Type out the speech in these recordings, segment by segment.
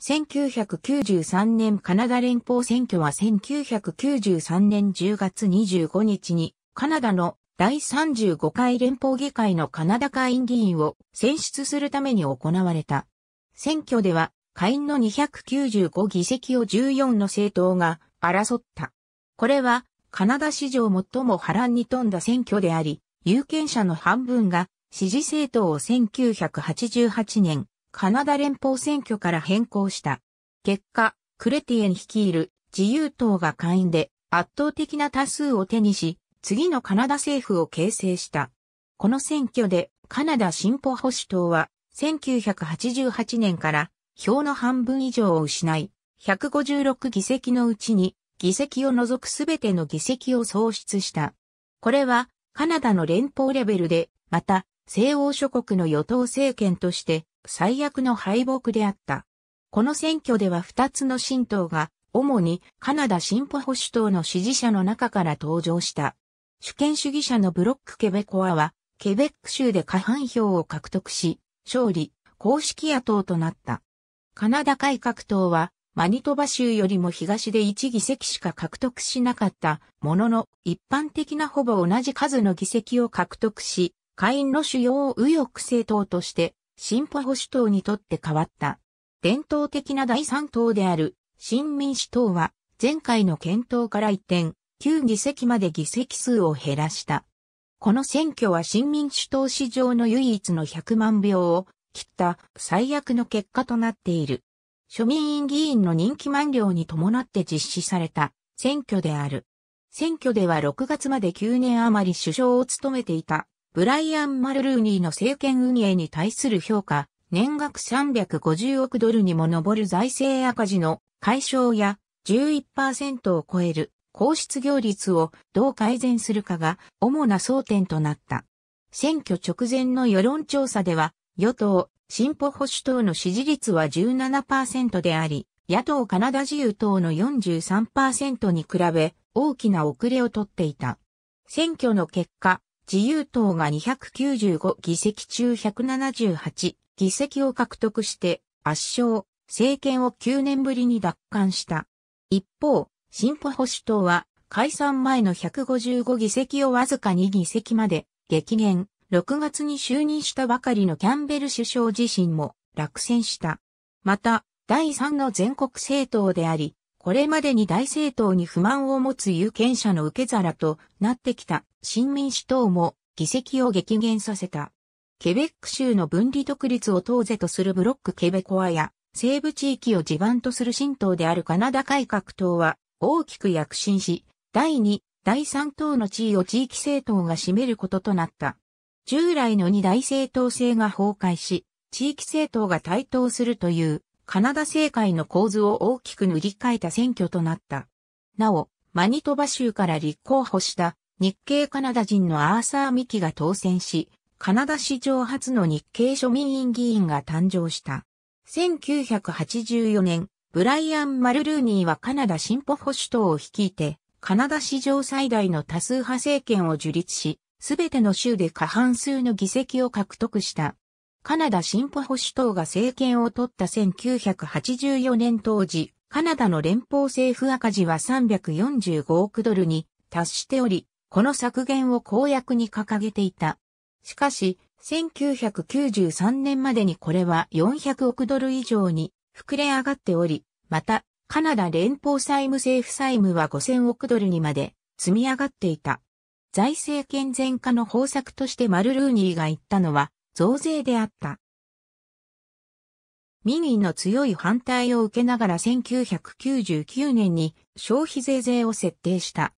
1993年カナダ連邦選挙は1993年10月25日にカナダの第35回連邦議会のカナダ会員議員を選出するために行われた。選挙では会員の295議席を14の政党が争った。これはカナダ史上最も波乱に富んだ選挙であり、有権者の半分が支持政党を1988年カナダ連邦選挙から変更した。結果、クレティエン率いる自由党が会員で圧倒的な多数を手にし、次のカナダ政府を形成した。この選挙でカナダ進歩保守党は1988年から票の半分以上を失い、156議席のうちに議席を除くすべての議席を喪失した。これはカナダの連邦レベルで、また西欧諸国の与党政権として最悪の敗北であった。この選挙では2つの新党が、主にカナダ進歩保守党の支持者の中から登場した。主権主義者のブロック・ケベコアは、ケベック州で過半票を獲得し、勝利、公式野党となった。カナダ改革党は、マニトバ州よりも東で1議席しか獲得しなかったものの、一般的なほぼ同じ数の議席を獲得し、下院の主要右翼政党として進歩保守党にとって変わった。伝統的な第三党である新民主党は前回の検討から一転、9議席まで議席数を減らした。この選挙は新民主党史上の唯一の100万票を切った最悪の結果となっている。庶民院議員の任期満了に伴って実施された選挙である。選挙では6月まで9年余り首相を務めていたブライアン・マルルーニーの政権運営に対する評価、年額350億ドルにも上る財政赤字の解消や11%を超える高失業率をどう改善するかが主な争点となった。選挙直前の世論調査では、与党、進歩保守党の支持率は17%であり、野党カナダ自由党の43%に比べ大きな遅れをとっていた。選挙の結果、自由党が295議席中178議席を獲得して圧勝、政権を9年ぶりに奪還した。一方、進歩保守党は解散前の155議席をわずか2議席まで激減、6月に就任したばかりのキャンベル首相自身も落選した。また、第3の全国政党であり、これまでに大政党に不満を持つ有権者の受け皿となってきた新民主党も議席を激減させた。ケベック州の分離独立を当是とするブロックケベコアや西部地域を地盤とする新党であるカナダ改革党は大きく躍進し、第2、第3党の地位を地域政党が占めることとなった。従来の二大政党制が崩壊し、地域政党が台頭するというカナダ政界の構図を大きく塗り替えた選挙となった。なお、マニトバ州から立候補した日系カナダ人のアーサー・ミキが当選し、カナダ史上初の日系庶民院議員が誕生した。1984年、ブライアン・マルルーニーはカナダ進歩保守党を率いて、カナダ史上最大の多数派政権を樹立し、すべての州で過半数の議席を獲得した。カナダ進歩保守党が政権を取った1984年当時、カナダの連邦政府赤字は345億ドルに達しており、この削減を公約に掲げていた。しかし、1993年までにこれは400億ドル以上に膨れ上がっており、また、カナダ連邦債務政府債務は5000億ドルにまで積み上がっていた。財政健全化の方策としてマルルーニーが言ったのは増税であった。ミ意の強い反対を受けながら1999年に消費税税を設定した。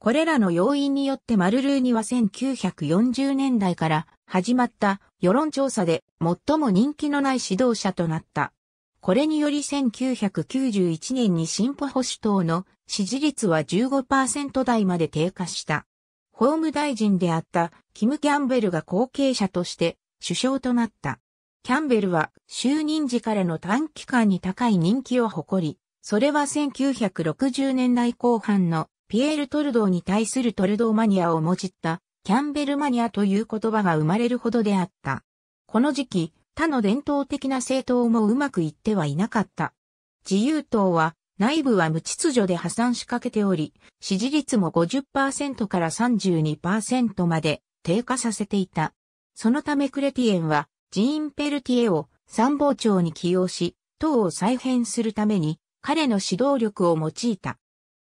これらの要因によってマルルーニは1940年代から始まった世論調査で最も人気のない指導者となった。これにより1991年に進歩保守党の支持率は15%台まで低下した。法務大臣であったキム・キャンベルが後継者として首相となった。キャンベルは就任時からの短期間に高い人気を誇り、それは1960年代後半のピエール・トルドーに対するトルドーマニアを用いた、キャンベルマニアという言葉が生まれるほどであった。この時期、他の伝統的な政党もうまくいってはいなかった。自由党は、内部は無秩序で破産しかけており、支持率も50%から32%まで低下させていた。そのためクレティエンは、ジーン・ペルティエを参謀長に起用し、党を再編するために彼の指導力を用いた。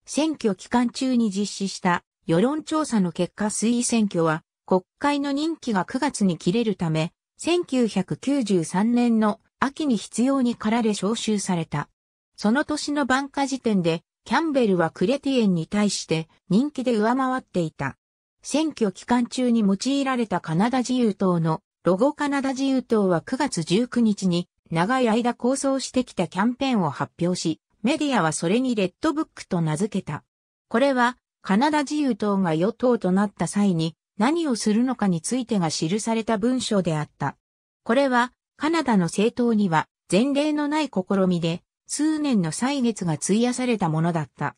選挙期間中に実施した世論調査の結果推移選挙は国会の任期が9月に切れるため、1993年の秋に必要にかられ招集された。その年の晩夏時点で、キャンベルはクレティエンに対して人気で上回っていた。選挙期間中に用いられたカナダ自由党のロゴカナダ自由党は9月19日に長い間構想してきたキャンペーンを発表し、メディアはそれにレッドブックと名付けた。これは、カナダ自由党が与党となった際に何をするのかについてが記された文章であった。これは、カナダの政党には前例のない試みで、数年の歳月が費やされたものだった。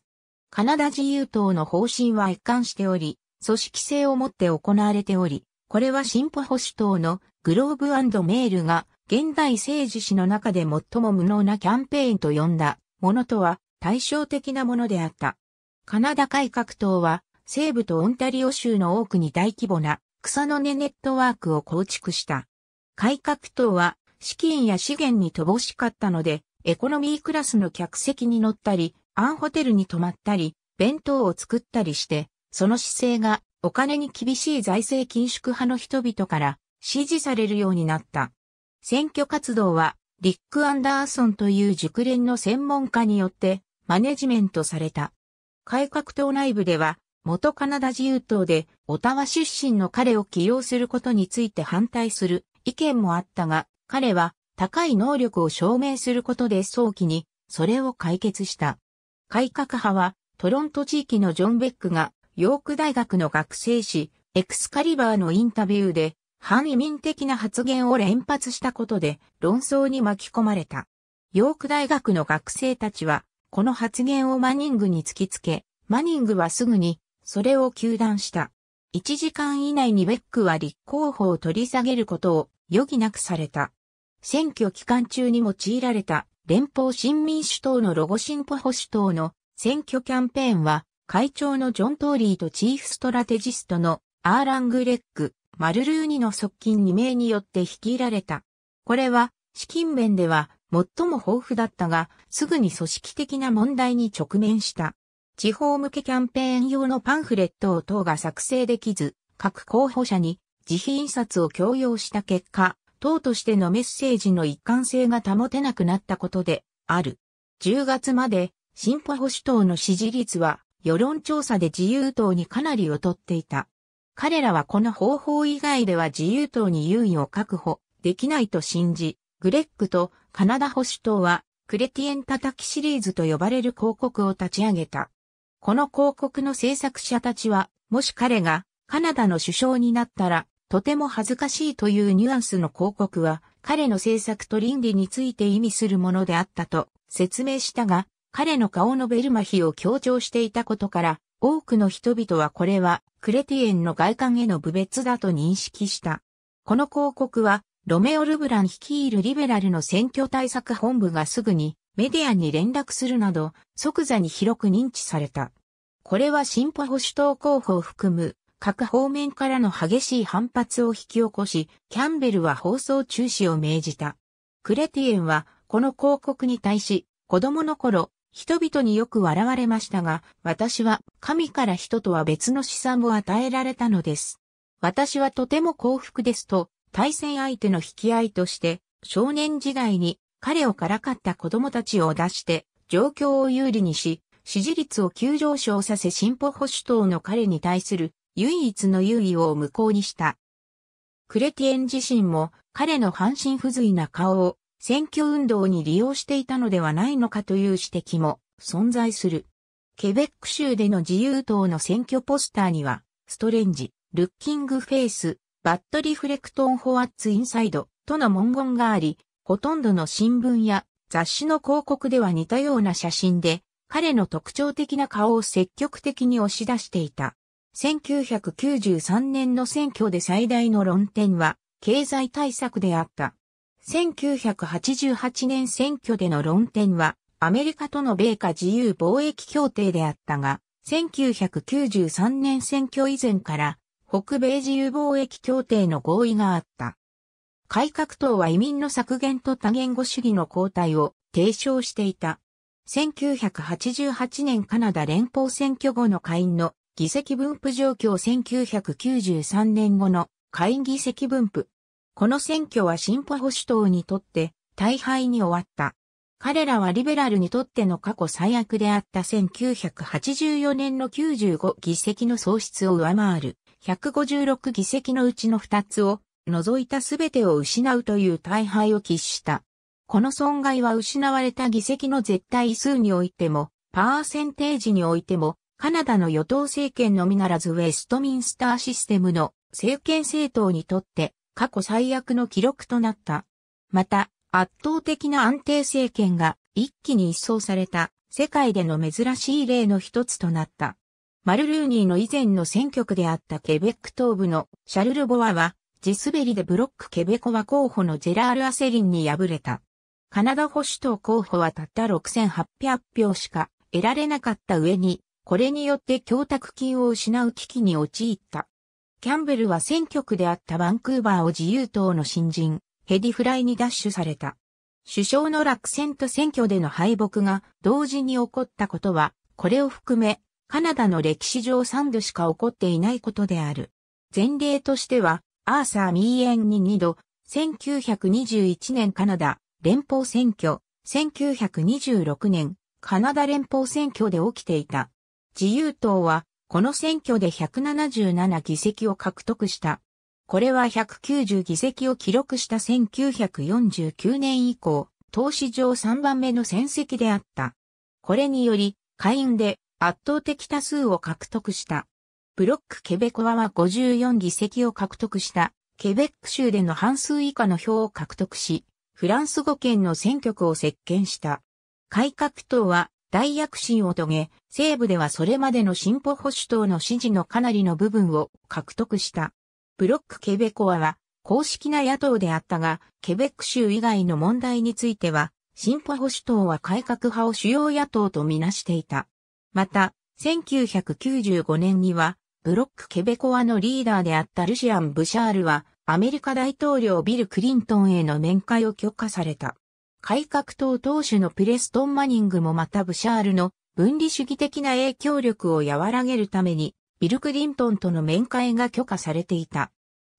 カナダ自由党の方針は一貫しており、組織性をもって行われており、これは進歩保守党のグローブメールが現代政治史の中で最も無能なキャンペーンと呼んだ。ものとは対照的なものであった。カナダ改革党は西部とオンタリオ州の多くに大規模な草の根ネットワークを構築した。改革党は資金や資源に乏しかったので、エコノミークラスの客席に乗ったり、アンホテルに泊まったり、弁当を作ったりして、その姿勢がお金に厳しい財政緊縮派の人々から支持されるようになった。選挙活動はリック・アンダーソンという熟練の専門家によってマネジメントされた。改革党内部では、元カナダ自由党で、オタワ出身の彼を起用することについて反対する意見もあったが、彼は高い能力を証明することで早期にそれを解決した。改革派はトロント地域のジョン・ベックがヨーク大学の学生誌エクスカリバーのインタビューで反移民的な発言を連発したことで論争に巻き込まれた。ヨーク大学の学生たちは、この発言をマニングに突きつけ、マニングはすぐに、それを糾弾した。1時間以内にベックは立候補を取り下げることを余儀なくされた。選挙期間中に用いられた連邦新民主党のロゴ進歩保守党の選挙キャンペーンは会長のジョン・トーリーとチーフストラテジストのアーラング・レック、マルルーニの側近2名によって率いられた。これは、資金面では最も豊富だったが、すぐに組織的な問題に直面した。地方向けキャンペーン用のパンフレットを党が作成できず、各候補者に自費印刷を強要した結果、党としてのメッセージの一貫性が保てなくなったことである。10月まで進歩保守党の支持率は世論調査で自由党にかなり劣っていた。彼らはこの方法以外では自由党に優位を確保できないと信じ、グレッグとカナダ保守党はクレティエン叩きシリーズと呼ばれる広告を立ち上げた。この広告の制作者たちは、もし彼がカナダの首相になったら、とても恥ずかしいというニュアンスの広告は、彼の政策と倫理について意味するものであったと説明したが、彼の顔のベルマヒを強調していたことから、多くの人々はこれはクレティエンの外観への侮蔑だと認識した。この広告は、ロメオ・ルブラン率いるリベラルの選挙対策本部がすぐにメディアに連絡するなど即座に広く認知された。これは進歩保守党候補を含む各方面からの激しい反発を引き起こし、キャンベルは放送中止を命じた。クレティエンはこの広告に対し、子供の頃、人々によく笑われましたが、私は神から人とは別の資産を与えられたのです。私はとても幸福ですと、対戦相手の引き合いとして、少年時代に彼をからかった子供たちを出して、状況を有利にし、支持率を急上昇させ進歩保守党の彼に対する唯一の優位を無効にした。クレティエン自身も彼の半身不随な顔を選挙運動に利用していたのではないのかという指摘も存在する。ケベック州での自由党の選挙ポスターには、ストレンジ、ルッキングフェイス、バッドリフレクトンフォワッツインサイドとの文言があり、ほとんどの新聞や雑誌の広告では似たような写真で、彼の特徴的な顔を積極的に押し出していた。1993年の選挙で最大の論点は、経済対策であった。1988年選挙での論点は、アメリカとの米価自由貿易協定であったが、1993年選挙以前から、北米自由貿易協定の合意があった。改革党は移民の削減と多言語主義の交代を提唱していた。1988年カナダ連邦選挙後の下院の議席分布状況1993年後の下院議席分布この選挙は進歩保守党にとって大敗に終わった。彼らはリベラルにとっての過去最悪であった1984年の95議席の喪失を上回る156議席のうちの2つを除いた全てを失うという大敗を喫した。この損害は失われた議席の絶対数においても、パーセンテージにおいても、カナダの与党政権のみならずウェストミンスターシステムの政権政党にとって過去最悪の記録となった。また、圧倒的な安定政権が一気に一掃された世界での珍しい例の一つとなった。マルルーニーの以前の選挙区であったケベック東部のシャルル・ボワは、地滑りでブロック・ケベコは候補のジェラール・アセリンに敗れた。カナダ保守党候補はたった6800票しか得られなかった上に、これによって供託金を失う危機に陥った。キャンベルは選挙区であったバンクーバーを自由党の新人、ヘディ・フライに奪取された。首相の落選と選挙での敗北が同時に起こったことは、これを含め、カナダの歴史上3度しか起こっていないことである。前例としては、アーサー・ミーエンに2度、1921年カナダ連邦選挙、1926年カナダ連邦選挙で起きていた。自由党はこの選挙で177議席を獲得した。これは190議席を記録した1949年以降、党史上3番目の戦績であった。これにより、下院で圧倒的多数を獲得した。ブロック・ケベコアは54議席を獲得した。ケベック州での半数以下の票を獲得し、フランス語圏の選挙区を席巻した。改革党は大躍進を遂げ、西部ではそれまでの進歩保守党の支持のかなりの部分を獲得した。ブロック・ケベコアは公式な野党であったが、ケベック州以外の問題については、進歩保守党は改革派を主要野党とみなしていた。また、1995年には、ブロック・ケベコアのリーダーであったルシアン・ブシャールは、アメリカ大統領ビル・クリントンへの面会を許可された。改革党党首のプレストン・マニングもまたブシャールの分離主義的な影響力を和らげるために、ビルクリントンとの面会が許可されていた。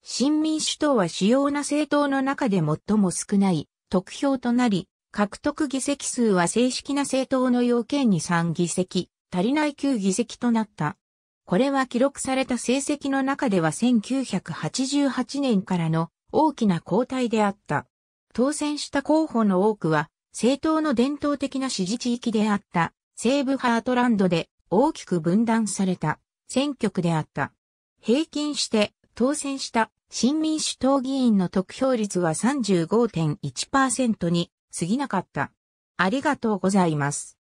新民主党は主要な政党の中で最も少ない得票となり、獲得議席数は正式な政党の要件に3議席、足りない9議席となった。これは記録された成績の中では1988年からの大きな交代であった。当選した候補の多くは、政党の伝統的な支持地域であった西部ハートランドで大きく分断された選挙区であった。平均して当選した新民主党議員の得票率は35.1%に過ぎなかった。ありがとうございます。